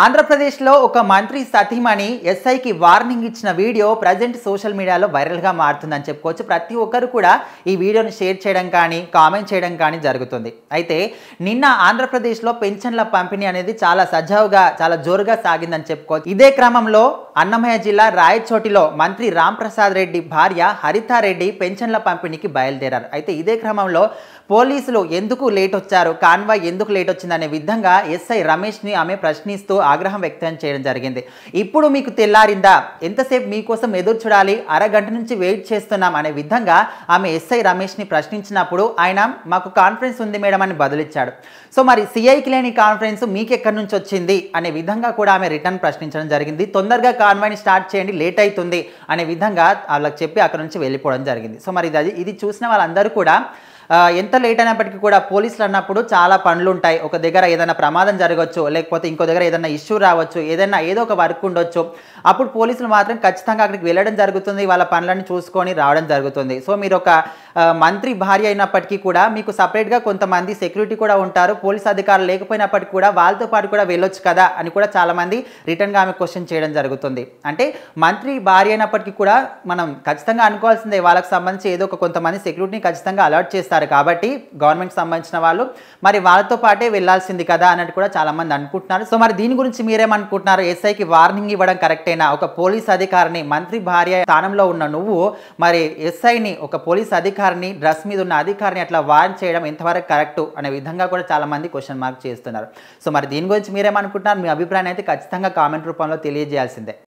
ఆంధ్రప్రదేశ్లో ఒక మంత్రి సతీమణి ఎస్ఐకి వార్నింగ్ ఇచ్చిన వీడియో ప్రజెంట్ సోషల్ మీడియాలో వైరల్గా మారుతుందని చెప్పుకోవచ్చు ప్రతి ఒక్కరు కూడా ఈ వీడియోను షేర్ చేయడం కానీ కామెంట్ చేయడం కానీ జరుగుతుంది అయితే నిన్న ఆంధ్రప్రదేశ్లో పెన్షన్ల పంపిణీ అనేది చాలా సజావుగా చాలా జోరుగా సాగిందని చెప్పుకోవచ్చు ఇదే క్రమంలో అన్నమయ్య జిల్లా రాయచోటిలో మంత్రి రాంప్రసాద్ రెడ్డి భార్య హరితారెడ్డి పెన్షన్ల పంపిణీకి బయలుదేరారు అయితే ఇదే క్రమంలో పోలీసులు ఎందుకు లేట్ వచ్చారు కాన్వాయ్ ఎందుకు లేట్ వచ్చిందనే విధంగా ఎస్ఐ రమేష్ని ఆమె ప్రశ్నిస్తూ ఆగ్రహం వ్యక్తం చేయడం జరిగింది ఇప్పుడు మీకు తెల్లారిందా ఎంతసేపు మీకోసం ఎదురు చూడాలి అరగంట నుంచి వెయిట్ చేస్తున్నాం అనే విధంగా ఆమె ఎస్ఐ రమేష్ని ప్రశ్నించినప్పుడు ఆయన మాకు కాన్ఫరెన్స్ ఉంది మేడం అని బదులిచ్చాడు సో మరి సిఐకి లేని కాన్ఫరెన్స్ మీకెక్కడి నుంచి వచ్చింది అనే విధంగా కూడా ఆమె రిటర్న్ ప్రశ్నించడం జరిగింది తొందరగా కాన్వాయిని స్టార్ట్ చేయండి లేట్ అవుతుంది అనే విధంగా వాళ్ళకి చెప్పి అక్కడ నుంచి వెళ్ళిపోవడం జరిగింది సో మరి ఇది చూసిన వాళ్ళందరూ కూడా ఎంత లేట్ అయినప్పటికీ కూడా పోలీసులు అన్నప్పుడు చాలా పనులు ఉంటాయి ఒక దగ్గర ఏదైనా ప్రమాదం జరగవచ్చు లేకపోతే ఇంకో దగ్గర ఏదైనా ఇష్యూ రావచ్చు ఏదైనా ఏదో ఒక వర్క్ ఉండొచ్చు అప్పుడు పోలీసులు మాత్రం ఖచ్చితంగా అక్కడికి వెళ్ళడం జరుగుతుంది వాళ్ళ పనులను చూసుకొని రావడం జరుగుతుంది సో మీరు ఒక మంత్రి భార్య అయినప్పటికీ కూడా మీకు సపరేట్గా కొంతమంది సెక్యూరిటీ కూడా ఉంటారు పోలీస్ అధికారులు లేకపోయినప్పటికీ కూడా వాళ్ళతో పాటు కూడా వెళ్ళొచ్చు కదా అని కూడా చాలామంది రిటర్న్గా ఆమె క్వశ్చన్ చేయడం జరుగుతుంది అంటే మంత్రి భార్య అయినప్పటికీ కూడా మనం ఖచ్చితంగా అనుకోవాల్సిందే వాళ్ళకి సంబంధించి ఏదో ఒక కొంతమంది సెక్యూరిటీని ఖచ్చితంగా అలర్ట్ చేస్తారు చేశారు కాబట్టి గవర్నమెంట్ సంబంధించిన వాళ్ళు మరి వాళ్ళతో పాటే వెళ్ళాల్సింది కదా అన్నట్టు కూడా చాలామంది అనుకుంటున్నారు సో మరి దీని గురించి మీరేమనుకుంటున్నారు ఎస్ఐకి వార్నింగ్ ఇవ్వడం కరెక్టేనా ఒక పోలీస్ అధికారిని మంత్రి భార్య స్థానంలో ఉన్న నువ్వు మరి ఎస్ఐని ఒక పోలీస్ అధికారిని డ్రెస్ మీద ఉన్న అధికారిని అట్లా వార్న్ చేయడం ఎంతవరకు కరెక్టు అనే విధంగా కూడా చాలామంది క్వశ్చన్ మార్క్ చేస్తున్నారు సో మరి దీని గురించి మీరేమనుకుంటున్నారు మీ అభిప్రాయం అయితే ఖచ్చితంగా కామెంట్ రూపంలో తెలియజేయాల్సిందే